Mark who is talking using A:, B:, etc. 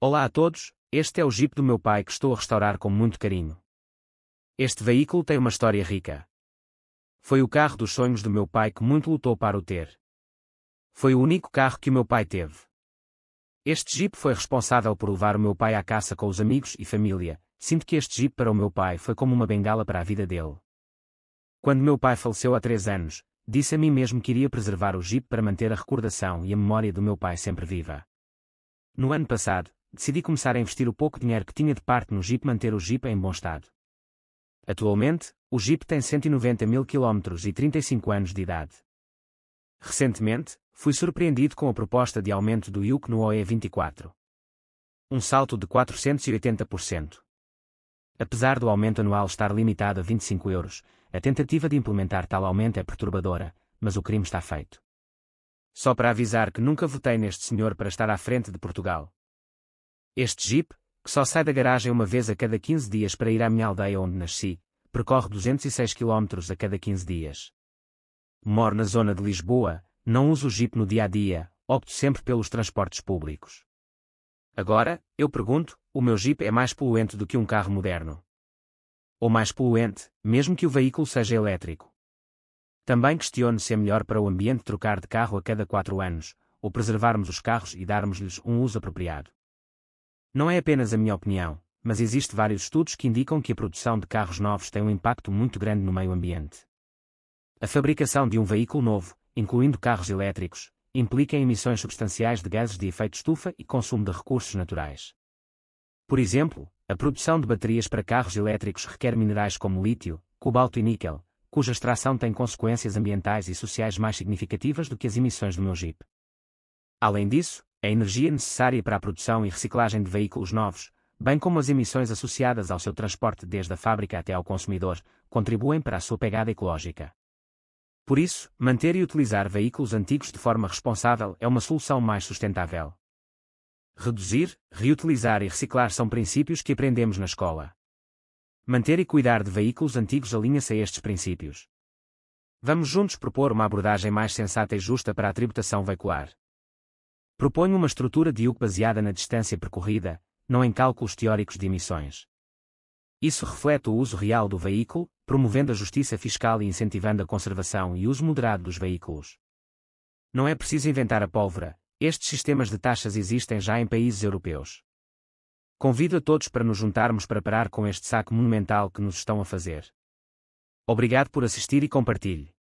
A: Olá a todos, este é o Jeep do meu pai que estou a restaurar com muito carinho. Este veículo tem uma história rica. Foi o carro dos sonhos do meu pai que muito lutou para o ter. Foi o único carro que o meu pai teve. Este Jeep foi responsável por levar o meu pai à caça com os amigos e família. Sinto que este Jeep para o meu pai foi como uma bengala para a vida dele. Quando meu pai faleceu há três anos, disse a mim mesmo que iria preservar o Jeep para manter a recordação e a memória do meu pai sempre viva. No ano passado, decidi começar a investir o pouco dinheiro que tinha de parte no Jeep manter o Jeep em bom estado. Atualmente, o Jeep tem 190 mil quilómetros e 35 anos de idade. Recentemente, fui surpreendido com a proposta de aumento do IUC no OE24. Um salto de 480%. Apesar do aumento anual estar limitado a 25 euros, a tentativa de implementar tal aumento é perturbadora, mas o crime está feito. Só para avisar que nunca votei neste senhor para estar à frente de Portugal. Este jeep, que só sai da garagem uma vez a cada 15 dias para ir à minha aldeia onde nasci, percorre 206 km a cada 15 dias. Moro na zona de Lisboa, não uso o jeep no dia a dia, opto sempre pelos transportes públicos. Agora, eu pergunto, o meu jeep é mais poluente do que um carro moderno? Ou mais poluente, mesmo que o veículo seja elétrico? Também questiono se é melhor para o ambiente trocar de carro a cada quatro anos, ou preservarmos os carros e darmos-lhes um uso apropriado. Não é apenas a minha opinião, mas existem vários estudos que indicam que a produção de carros novos tem um impacto muito grande no meio ambiente. A fabricação de um veículo novo, incluindo carros elétricos, implica emissões substanciais de gases de efeito estufa e consumo de recursos naturais. Por exemplo, a produção de baterias para carros elétricos requer minerais como lítio, cobalto e níquel, cuja extração tem consequências ambientais e sociais mais significativas do que as emissões do meu Jeep. Além disso, a energia necessária para a produção e reciclagem de veículos novos, bem como as emissões associadas ao seu transporte desde a fábrica até ao consumidor, contribuem para a sua pegada ecológica. Por isso, manter e utilizar veículos antigos de forma responsável é uma solução mais sustentável. Reduzir, reutilizar e reciclar são princípios que aprendemos na escola. Manter e cuidar de veículos antigos alinha-se a estes princípios. Vamos juntos propor uma abordagem mais sensata e justa para a tributação veicular. Proponho uma estrutura de IUC baseada na distância percorrida, não em cálculos teóricos de emissões. Isso reflete o uso real do veículo, promovendo a justiça fiscal e incentivando a conservação e uso moderado dos veículos. Não é preciso inventar a pólvora, estes sistemas de taxas existem já em países europeus. Convido a todos para nos juntarmos para parar com este saco monumental que nos estão a fazer. Obrigado por assistir e compartilhe.